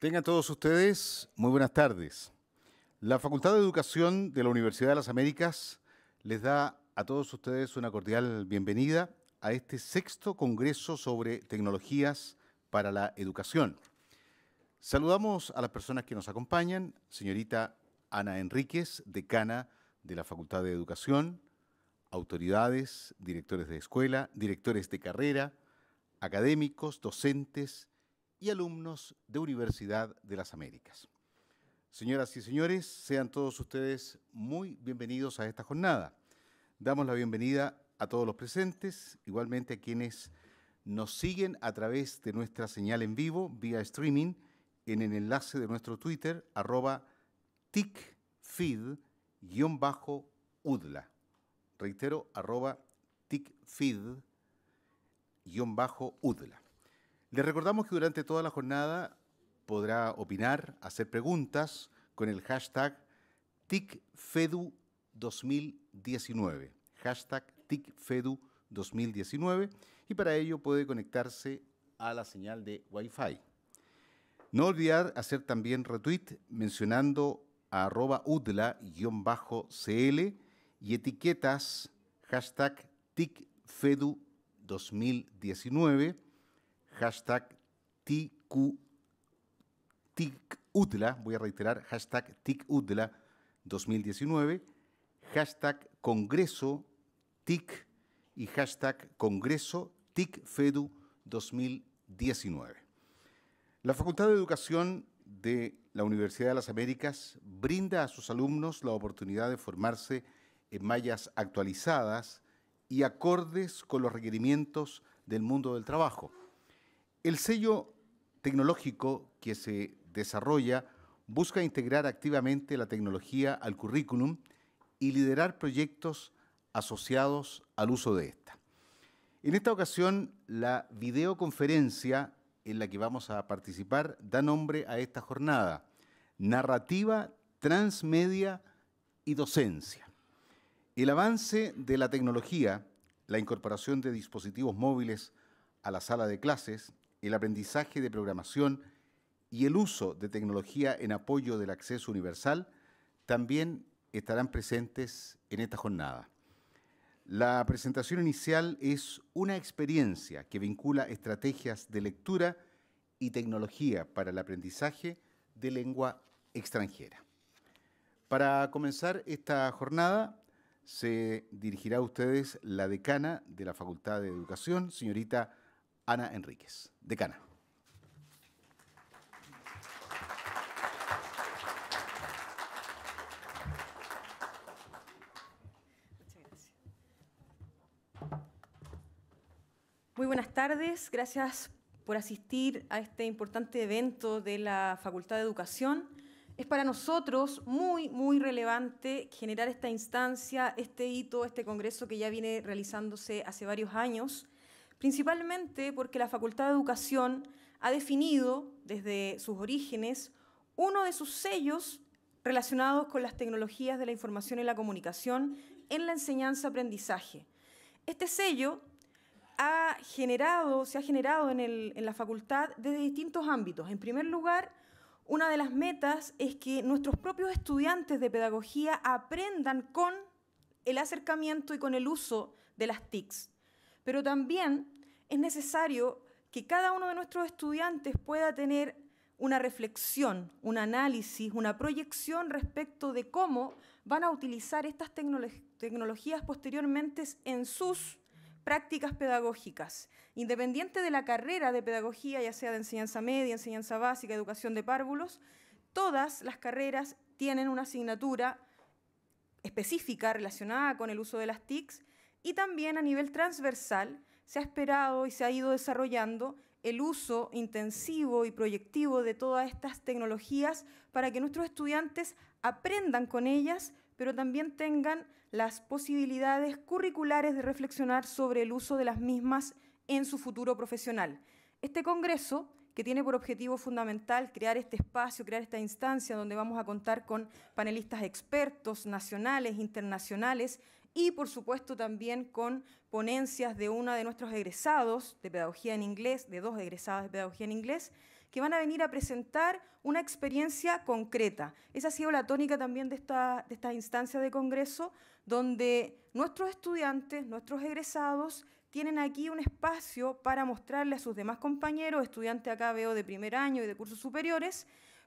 Tengan todos ustedes muy buenas tardes. La Facultad de Educación de la Universidad de las Américas les da a todos ustedes una cordial bienvenida a este sexto Congreso sobre Tecnologías para la Educación. Saludamos a las personas que nos acompañan, señorita Ana Enríquez, decana de la Facultad de Educación, autoridades, directores de escuela, directores de carrera, académicos, docentes y alumnos de Universidad de las Américas. Señoras y señores, sean todos ustedes muy bienvenidos a esta jornada. Damos la bienvenida a todos los presentes, igualmente a quienes nos siguen a través de nuestra señal en vivo, vía streaming, en el enlace de nuestro Twitter, arroba ticfeed-udla. Reitero, arroba ticfeed-udla. Le recordamos que durante toda la jornada podrá opinar, hacer preguntas con el hashtag TICFEDU2019. Hashtag TICFEDU2019 y para ello puede conectarse a la señal de Wi-Fi. No olvidar hacer también retweet mencionando a arroba udla-cl y etiquetas hashtag TICFEDU2019 hashtag TICUTLA, voy a reiterar, hashtag TICUTLA 2019, hashtag Congreso TIC y hashtag Congreso TICFEDU 2019. La Facultad de Educación de la Universidad de las Américas brinda a sus alumnos la oportunidad de formarse en mallas actualizadas y acordes con los requerimientos del mundo del trabajo. El sello tecnológico que se desarrolla busca integrar activamente la tecnología al currículum y liderar proyectos asociados al uso de esta. En esta ocasión, la videoconferencia en la que vamos a participar da nombre a esta jornada, Narrativa, Transmedia y Docencia. El avance de la tecnología, la incorporación de dispositivos móviles a la sala de clases, el aprendizaje de programación y el uso de tecnología en apoyo del acceso universal también estarán presentes en esta jornada. La presentación inicial es una experiencia que vincula estrategias de lectura y tecnología para el aprendizaje de lengua extranjera. Para comenzar esta jornada se dirigirá a ustedes la decana de la Facultad de Educación, señorita Ana Enríquez, decana. Muy buenas tardes, gracias por asistir a este importante evento de la Facultad de Educación. Es para nosotros muy, muy relevante generar esta instancia, este hito, este congreso que ya viene realizándose hace varios años principalmente porque la Facultad de Educación ha definido desde sus orígenes uno de sus sellos relacionados con las tecnologías de la información y la comunicación en la enseñanza-aprendizaje. Este sello ha generado, se ha generado en, en la facultad desde distintos ámbitos. En primer lugar, una de las metas es que nuestros propios estudiantes de pedagogía aprendan con el acercamiento y con el uso de las TICs. Pero también es necesario que cada uno de nuestros estudiantes pueda tener una reflexión, un análisis, una proyección respecto de cómo van a utilizar estas tecnologías posteriormente en sus prácticas pedagógicas, independiente de la carrera de pedagogía, ya sea de enseñanza media, enseñanza básica, educación de párvulos, todas las carreras tienen una asignatura específica relacionada con el uso de las TICs y también a nivel transversal se ha esperado y se ha ido desarrollando el uso intensivo y proyectivo de todas estas tecnologías para que nuestros estudiantes aprendan con ellas, pero también tengan las posibilidades curriculares de reflexionar sobre el uso de las mismas en su futuro profesional. Este Congreso, que tiene por objetivo fundamental crear este espacio, crear esta instancia donde vamos a contar con panelistas expertos nacionales, internacionales, y por supuesto también con ponencias de uno de nuestros egresados de pedagogía en inglés, de dos egresadas de pedagogía en inglés, que van a venir a presentar una experiencia concreta. Esa ha sido la tónica también de esta, de esta instancia de congreso, donde nuestros estudiantes, nuestros egresados, tienen aquí un espacio para mostrarle a sus demás compañeros, estudiantes acá veo de primer año y de cursos superiores,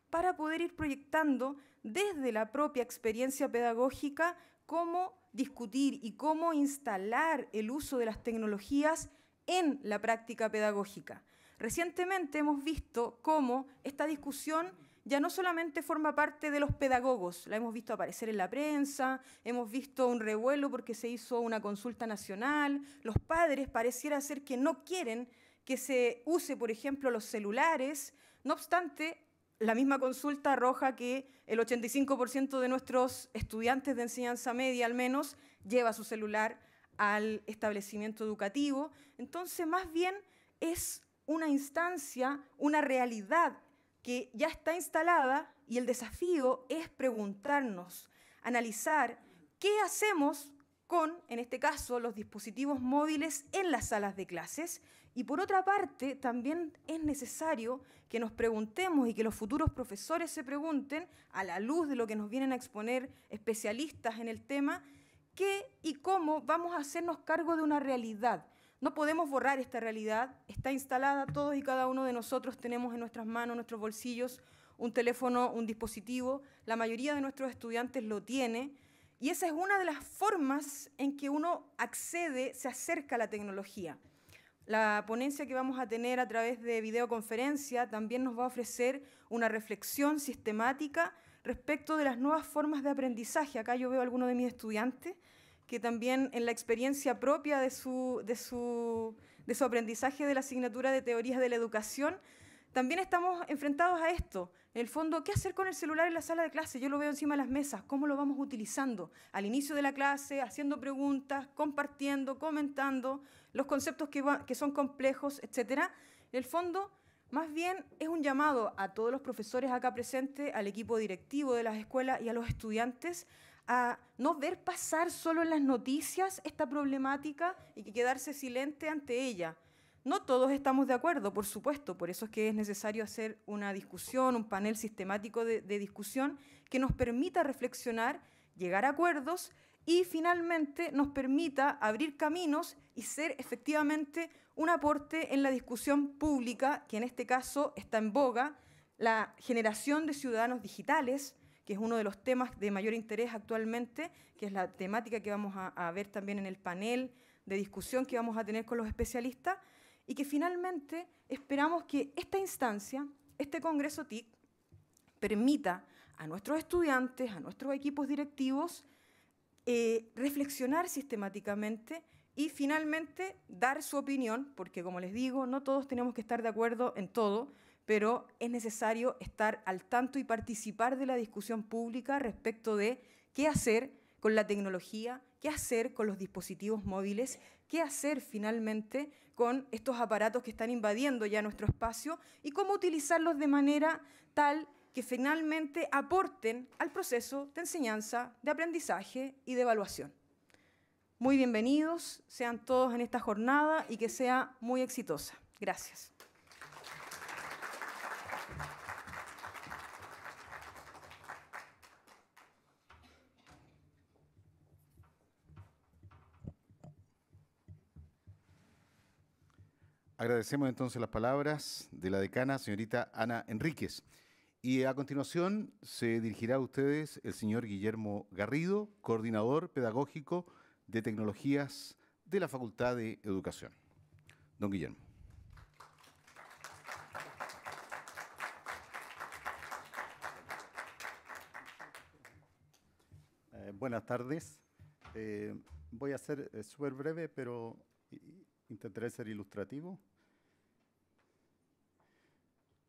para poder ir proyectando desde la propia experiencia pedagógica cómo discutir y cómo instalar el uso de las tecnologías en la práctica pedagógica. Recientemente hemos visto cómo esta discusión ya no solamente forma parte de los pedagogos, la hemos visto aparecer en la prensa, hemos visto un revuelo porque se hizo una consulta nacional, los padres pareciera ser que no quieren que se use, por ejemplo, los celulares, no obstante, la misma consulta arroja que el 85% de nuestros estudiantes de enseñanza media, al menos, lleva su celular al establecimiento educativo. Entonces, más bien es una instancia, una realidad que ya está instalada y el desafío es preguntarnos, analizar qué hacemos con, en este caso, los dispositivos móviles en las salas de clases y por otra parte, también es necesario que nos preguntemos y que los futuros profesores se pregunten, a la luz de lo que nos vienen a exponer especialistas en el tema, qué y cómo vamos a hacernos cargo de una realidad. No podemos borrar esta realidad, está instalada, todos y cada uno de nosotros tenemos en nuestras manos, nuestros bolsillos, un teléfono, un dispositivo, la mayoría de nuestros estudiantes lo tiene, y esa es una de las formas en que uno accede, se acerca a la tecnología. La ponencia que vamos a tener a través de videoconferencia también nos va a ofrecer una reflexión sistemática respecto de las nuevas formas de aprendizaje. Acá yo veo a algunos de mis estudiantes que también en la experiencia propia de su, de su aprendizaje de la asignatura de teorías de la educación, también estamos enfrentados a esto el fondo, ¿qué hacer con el celular en la sala de clase? Yo lo veo encima de las mesas, ¿cómo lo vamos utilizando? Al inicio de la clase, haciendo preguntas, compartiendo, comentando, los conceptos que, son complejos, etc. En el fondo, más bien es un llamado a todos los profesores acá presentes, al equipo directivo de las escuelas y a los estudiantes a no ver pasar solo en las noticias esta problemática y que quedarse silente ante ella. No todos estamos de acuerdo, por supuesto, por eso es que es necesario hacer una discusión, un panel sistemático de, discusión que nos permita reflexionar, llegar a acuerdos y finalmente nos permita abrir caminos y ser efectivamente un aporte en la discusión pública, que en este caso está en boga, la generación de ciudadanos digitales, que es uno de los temas de mayor interés actualmente, que es la temática que vamos a ver también en el panel de discusión que vamos a tener con los especialistas, y que finalmente esperamos que esta instancia, este Congreso TIC, permita a nuestros estudiantes, a nuestros equipos directivos, eh, reflexionar sistemáticamente y finalmente dar su opinión, porque como les digo, no todos tenemos que estar de acuerdo en todo, pero es necesario estar al tanto y participar de la discusión pública respecto de qué hacer con la tecnología qué hacer con los dispositivos móviles, qué hacer finalmente con estos aparatos que están invadiendo ya nuestro espacio y cómo utilizarlos de manera tal que finalmente aporten al proceso de enseñanza, de aprendizaje y de evaluación. Muy bienvenidos, sean todos en esta jornada y que sea muy exitosa. Gracias. Agradecemos entonces las palabras de la decana, señorita Ana Enríquez. Y a continuación se dirigirá a ustedes el señor Guillermo Garrido, coordinador pedagógico de tecnologías de la Facultad de Educación. Don Guillermo. Eh, buenas tardes. Eh, voy a ser eh, súper breve, pero intentaré ser ilustrativo.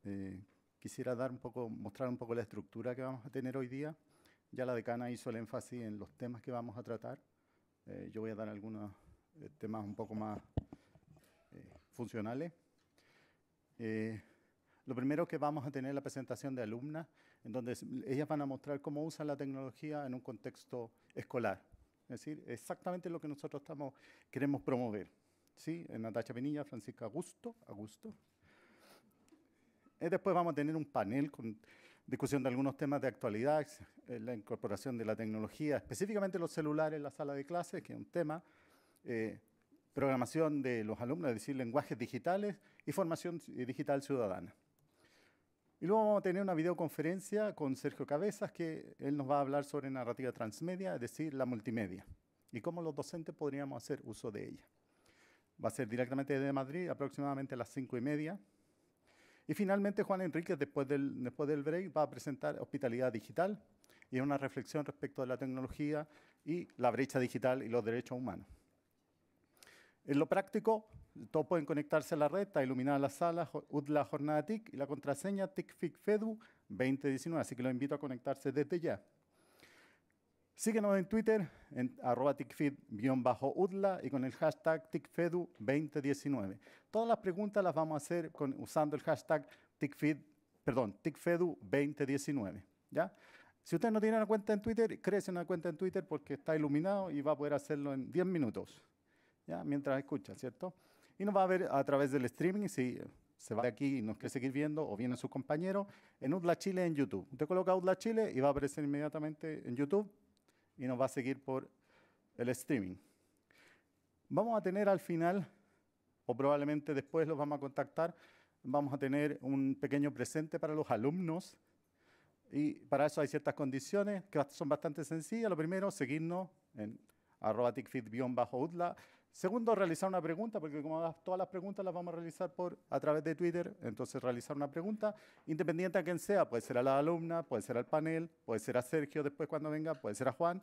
Eh, quisiera dar un poco, mostrar un poco la estructura que vamos a tener hoy día. Ya la decana hizo el énfasis en los temas que vamos a tratar. Eh, yo voy a dar algunos eh, temas un poco más funcionales. Lo primero que vamos a tener es la presentación de alumnas, en donde ellas van a mostrar cómo usan la tecnología en un contexto escolar. Es decir, exactamente lo que nosotros estamos, queremos promover. ¿Sí? Natacha Pinilla, Francisca Augusto. Eh, después vamos a tener un panel con discusión de algunos temas de actualidad, eh, la incorporación de la tecnología, específicamente los celulares en la sala de clases, que es un tema, eh, programación de los alumnos, es decir, lenguajes digitales y formación digital ciudadana. Y luego vamos a tener una videoconferencia con Sergio Cabezas, que él nos va a hablar sobre narrativa transmedia, es decir, la multimedia, y cómo los docentes podríamos hacer uso de ella. Va a ser directamente desde Madrid, aproximadamente a las cinco y media, y finalmente, Juan Enríquez, después del, después del break, va a presentar Hospitalidad Digital y una reflexión respecto de la tecnología y la brecha digital y los derechos humanos. En lo práctico, todos pueden conectarse a la red, está iluminada la sala, la jornada TIC y la contraseña TICFICFEDU 2019, así que los invito a conectarse desde ya. Síguenos en Twitter en arroba udla y con el hashtag ticfedu2019. Todas las preguntas las vamos a hacer con, usando el hashtag ticfeed, perdón, ticfedu2019. ¿ya? Si usted no tiene una cuenta en Twitter, crece una cuenta en Twitter porque está iluminado y va a poder hacerlo en 10 minutos, ¿ya? mientras escucha, ¿cierto? Y nos va a ver a través del streaming si se va de aquí y nos quiere seguir viendo o viene su compañero, en Udla Chile en YouTube. Usted coloca Udla Chile y va a aparecer inmediatamente en YouTube y nos va a seguir por el streaming. Vamos a tener al final, o probablemente después los vamos a contactar, vamos a tener un pequeño presente para los alumnos y para eso hay ciertas condiciones que son bastante sencillas. Lo primero, seguirnos en arroba bajo utla Segundo, realizar una pregunta, porque como todas las preguntas las vamos a realizar por, a través de Twitter, entonces realizar una pregunta, independiente a quien sea, puede ser a la alumna, puede ser al panel, puede ser a Sergio después cuando venga, puede ser a Juan,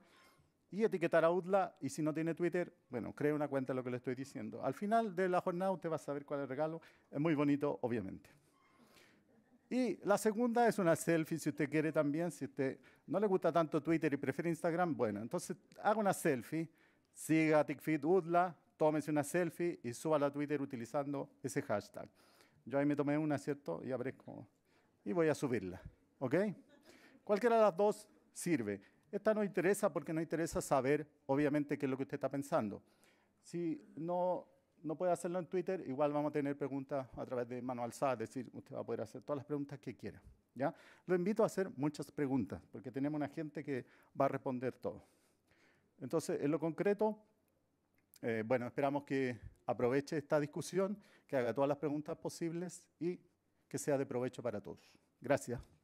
y etiquetar a Udla. y si no tiene Twitter, bueno, cree una cuenta, lo que le estoy diciendo. Al final de la jornada usted va a saber cuál es el regalo, es muy bonito, obviamente. Y la segunda es una selfie, si usted quiere también, si usted no le gusta tanto Twitter y prefiere Instagram, bueno, entonces haga una selfie, siga a TicFit Tómese una selfie y suba a Twitter utilizando ese hashtag. Yo ahí me tomé una, ¿cierto? Y aparezco. Y voy a subirla. ¿Ok? Cualquiera de las dos sirve. Esta no interesa porque no interesa saber, obviamente, qué es lo que usted está pensando. Si no, no puede hacerlo en Twitter, igual vamos a tener preguntas a través de mano alzada, es decir, usted va a poder hacer todas las preguntas que quiera. ¿ya? Lo invito a hacer muchas preguntas porque tenemos una gente que va a responder todo. Entonces, en lo concreto, eh, bueno, esperamos que aproveche esta discusión, que haga todas las preguntas posibles y que sea de provecho para todos. Gracias.